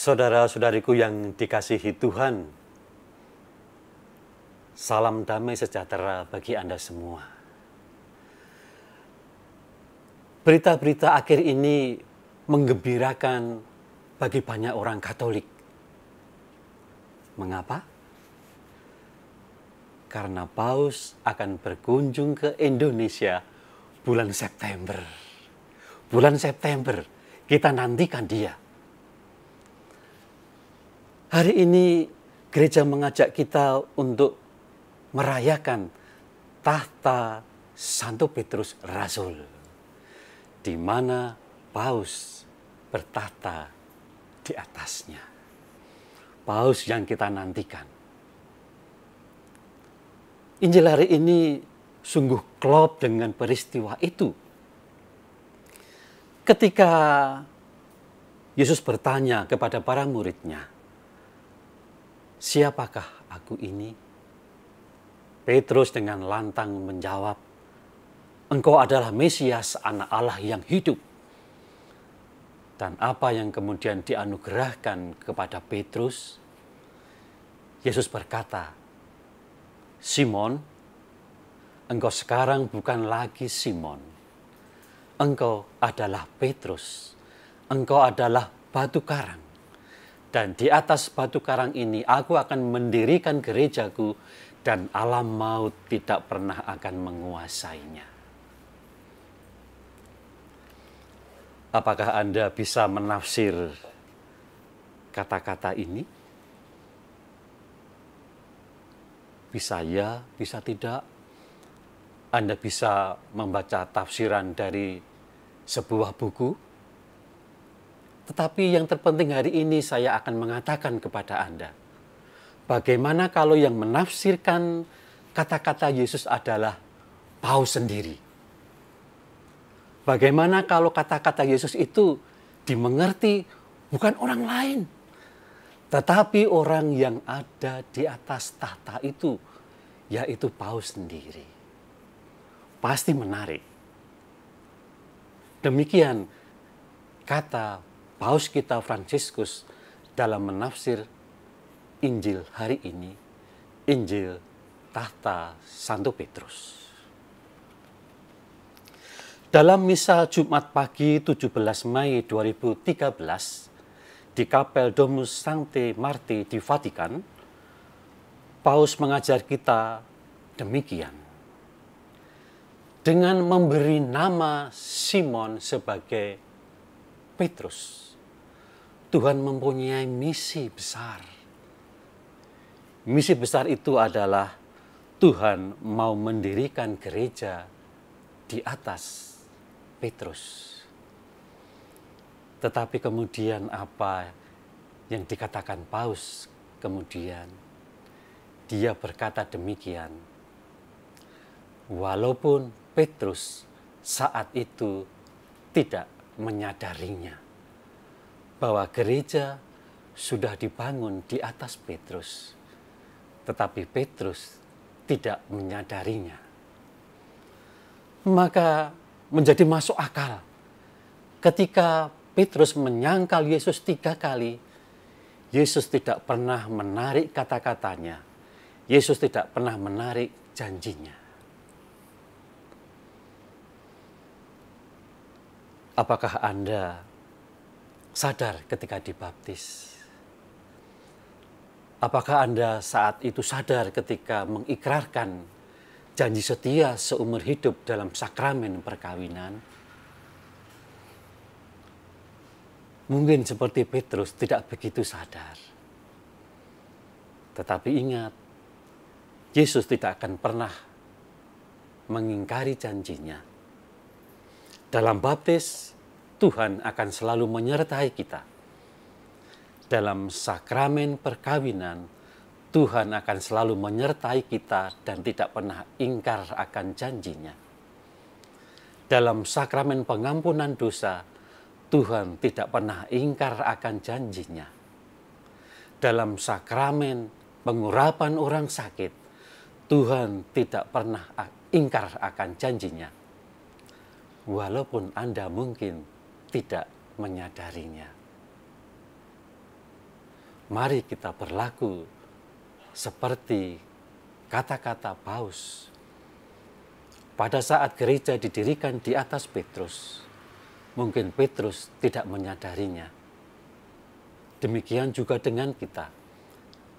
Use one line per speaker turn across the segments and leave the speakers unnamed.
Saudara-saudariku yang dikasihi Tuhan, salam damai sejahtera bagi Anda semua. Berita-berita akhir ini menggembirakan bagi banyak orang Katolik. Mengapa? Karena Paus akan berkunjung ke Indonesia bulan September. Bulan September, kita nantikan dia Hari ini gereja mengajak kita untuk merayakan tahta Santo Petrus Rasul, di mana Paus bertahta di atasnya. Paus yang kita nantikan. Injil hari ini sungguh klop dengan peristiwa itu. Ketika Yesus bertanya kepada para muridnya, siapakah aku ini? Petrus dengan lantang menjawab, engkau adalah Mesias anak Allah yang hidup. Dan apa yang kemudian dianugerahkan kepada Petrus? Yesus berkata, Simon, engkau sekarang bukan lagi Simon. Engkau adalah Petrus. Engkau adalah batu karang dan di atas batu karang ini aku akan mendirikan gerejaku dan alam maut tidak pernah akan menguasainya. Apakah Anda bisa menafsir kata-kata ini? Bisa ya, bisa tidak. Anda bisa membaca tafsiran dari sebuah buku tetapi yang terpenting hari ini saya akan mengatakan kepada Anda, bagaimana kalau yang menafsirkan kata-kata Yesus adalah Paus sendiri? Bagaimana kalau kata-kata Yesus itu dimengerti bukan orang lain, tetapi orang yang ada di atas tahta itu, yaitu Paus sendiri. Pasti menarik. Demikian kata paus kita Fransiskus dalam menafsir Injil hari ini, Injil tahta Santo Petrus. Dalam misa Jumat pagi 17 Mei 2013 di Kapel Domus Sancti Marti di Vatikan, Paus mengajar kita demikian. Dengan memberi nama Simon sebagai Petrus. Tuhan mempunyai misi besar. Misi besar itu adalah Tuhan mau mendirikan gereja di atas Petrus. Tetapi kemudian apa yang dikatakan Paus kemudian? Dia berkata demikian. Walaupun Petrus saat itu tidak menyadarinya bahwa gereja sudah dibangun di atas Petrus, tetapi Petrus tidak menyadarinya. Maka menjadi masuk akal ketika Petrus menyangkal Yesus tiga kali. Yesus tidak pernah menarik kata-katanya. Yesus tidak pernah menarik janjinya. Apakah Anda sadar ketika dibaptis? Apakah Anda saat itu sadar ketika mengikrarkan janji setia seumur hidup dalam sakramen perkawinan? Mungkin seperti Petrus tidak begitu sadar. Tetapi ingat, Yesus tidak akan pernah mengingkari janjinya. Dalam baptis, Tuhan akan selalu menyertai kita. Dalam sakramen perkawinan, Tuhan akan selalu menyertai kita dan tidak pernah ingkar akan janjinya. Dalam sakramen pengampunan dosa, Tuhan tidak pernah ingkar akan janjinya. Dalam sakramen pengurapan orang sakit, Tuhan tidak pernah ingkar akan janjinya. Walaupun Anda mungkin tidak menyadarinya. Mari kita berlaku seperti kata-kata Paus. Pada saat gereja didirikan di atas Petrus, mungkin Petrus tidak menyadarinya. Demikian juga dengan kita.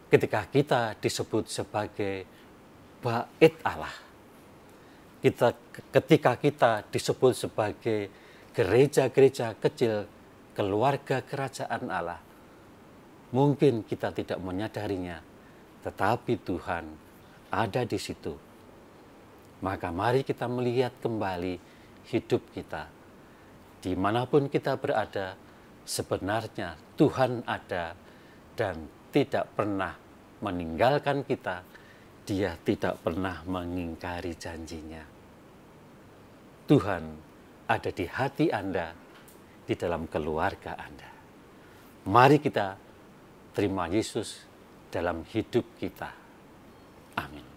Ketika kita disebut sebagai bait Allah, kita ketika kita disebut sebagai gereja-gereja kecil keluarga kerajaan Allah. Mungkin kita tidak menyadarinya, tetapi Tuhan ada di situ. Maka mari kita melihat kembali hidup kita. Dimanapun kita berada, sebenarnya Tuhan ada dan tidak pernah meninggalkan kita. Dia tidak pernah mengingkari janjinya. Tuhan ada di hati Anda, di dalam keluarga Anda. Mari kita terima Yesus dalam hidup kita. Amin.